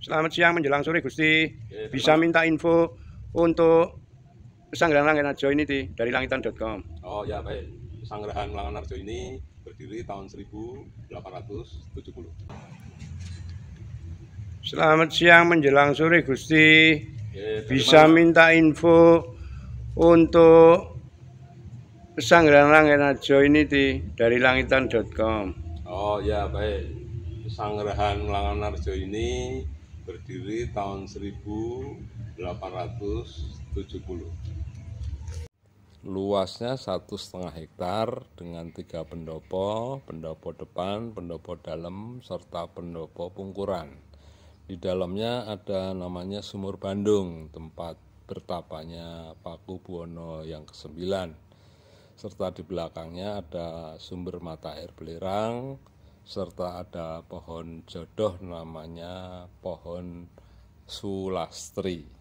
Selamat siang menjelang sore Gusti. Bisa minta info untuk Sanggerahan Langenajo Arjo ini di dari langitan.com. Oh ya baik. Sanggerahan Langenajo Arjo ini berdiri tahun 1870. Selamat siang menjelang sore Gusti. Bisa minta info untuk Sanggerahan Langenajo Arjo ini di dari langitan.com. Oh ya baik. Pesanggerahan Arjo ini berdiri tahun 1870. Luasnya satu setengah hektar dengan tiga pendopo, pendopo depan, pendopo dalam, serta pendopo pungkuran. Di dalamnya ada namanya Sumur Bandung, tempat bertapanya Paku Buwono yang kesembilan. Serta di belakangnya ada sumber mata air belerang, serta ada pohon jodoh namanya pohon sulastri.